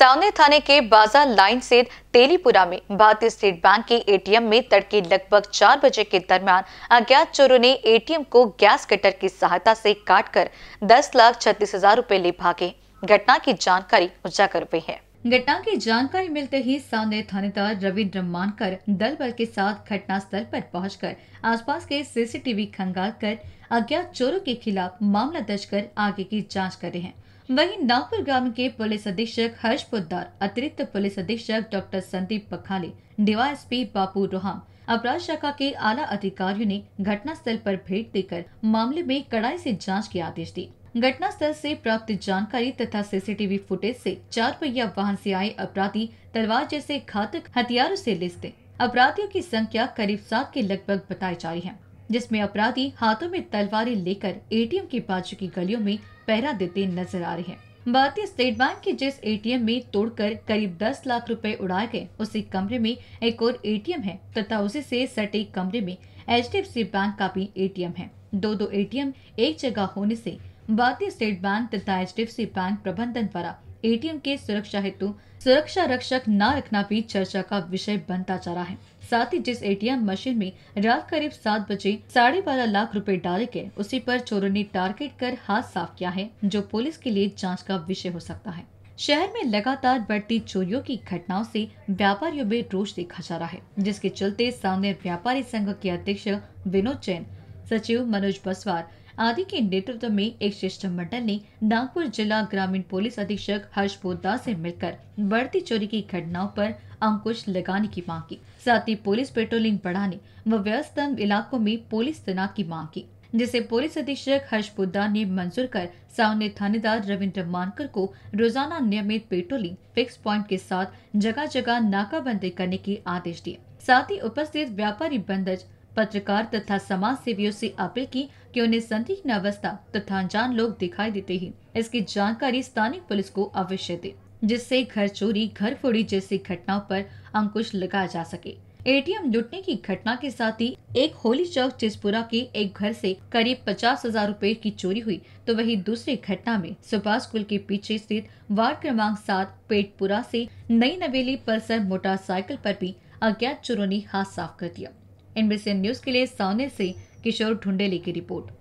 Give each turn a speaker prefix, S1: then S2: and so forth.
S1: सावनी थाने के बाजार लाइन से तेलीपुरा में भारतीय स्टेट बैंक के एटीएम में तड़के लगभग चार बजे के दरमियान अज्ञात चोरों ने एटीएम को गैस कटर की सहायता से काटकर दस लाख छत्तीस हजार रूपए ले भागे घटना की जानकारी उजागर हुई है घटना की जानकारी मिलते ही सामने थानेदार रविंद्र मानकर दल बल के साथ घटना स्थल पर पहुंचकर आसपास के सीसीटीवी खंगाल कर अज्ञात चोरों के खिलाफ मामला दर्ज कर आगे की जांच कर रहे हैं वहीं नागपुर ग्राम के पुलिस अधीक्षक हर्ष पुद्दार अतिरिक्त पुलिस अधीक्षक doctor Sandeep S DYSP Bapu Roham अपराध शाखा के आला अधिकारियों ने घटनास्थल पर भेंट देकर मामले में कड़ाई से जांच के आदेश दिए घटनास्थल से प्राप्त जानकारी तथा सीसीटीवी फुटेज से चार पहिया वाहन से आए अपराधी तलवार जैसे घातक हथियारों से लिस्ट अपराधियों की संख्या करीब सात के लगभग बताई जा रही है जिसमें अपराधी हाथों में तलवारें लेकर एटीएम के बाजू की गलियों में पहरा देते नजर आ रहे हैं भारतीय स्टेट बैंक के जिस एटीएम में तोड़कर करीब 10 लाख रुपए उड़ाए गए उसी कमरे में एक और एटीएम है तथा उसी से सटे कमरे में एच बैंक का भी एटीएम है दो दो एटीएम एक जगह होने से भारतीय स्टेट बैंक तथा सी बैंक प्रबंधन द्वारा एटीएम के सुरक्षा हेतु सुरक्षा रक्षक न रखना भी चर्चा का विषय बनता जा रहा है साथ ही जिस एटीएम मशीन में रात करीब सात बजे साढ़े बारह लाख रुपए डाले गए उसी पर चोरों ने टारगेट कर हाथ साफ किया है जो पुलिस के लिए जांच का विषय हो सकता है शहर में लगातार बढ़ती चोरियों की घटनाओं से व्यापारियों में रोष देखा जा रहा है जिसके चलते सामने व्यापारी संघ के अध्यक्ष विनोद जैन सचिव मनोज बसवार आदि के नेतृत्व में एक शिष्टमंडल ने नागपुर जिला ग्रामीण पुलिस अधीक्षक हर्ष बोधा से मिलकर बढ़ती चोरी की घटनाओं पर अंकुश लगाने की मांग की साथ ही पुलिस पेट्रोलिंग बढ़ाने व व्यस्त इलाकों में पुलिस तैनात की मांग की जिसे पुलिस अधीक्षक हर्ष बुद्धा ने मंजूर कर सामने थानेदार रविंद्र मानकर को रोजाना नियमित पेट्रोलिंग फिक्स पॉइंट के साथ जगह जगह नाकाबंदी करने के आदेश दिए साथ ही उपस्थित व्यापारी बंदज पत्रकार तथा समाज सेवियों से अपील की कि उन्हें संदिग्ध अवस्था तथा अनजान लोग दिखाई देते हैं इसकी जानकारी स्थानीय पुलिस को अवश्य दे जिससे घर चोरी घर फोड़ी जैसी घटनाओं पर अंकुश लगाया जा सके एटीएम लूटने की घटना के साथ ही एक होली चौक चिसपुरा के एक घर से करीब पचास हजार रूपए की चोरी हुई तो वही दूसरी घटना में सुभाष स्कूल के पीछे स्थित वार्ड क्रमांक सात पेटपुरा से नई नवेली पल्सर मोटरसाइकिल पर भी अज्ञात चोरों ने हाथ साफ कर दिया इनबीसी न्यूज के लिए सौने से किशोर ढुंडेले की रिपोर्ट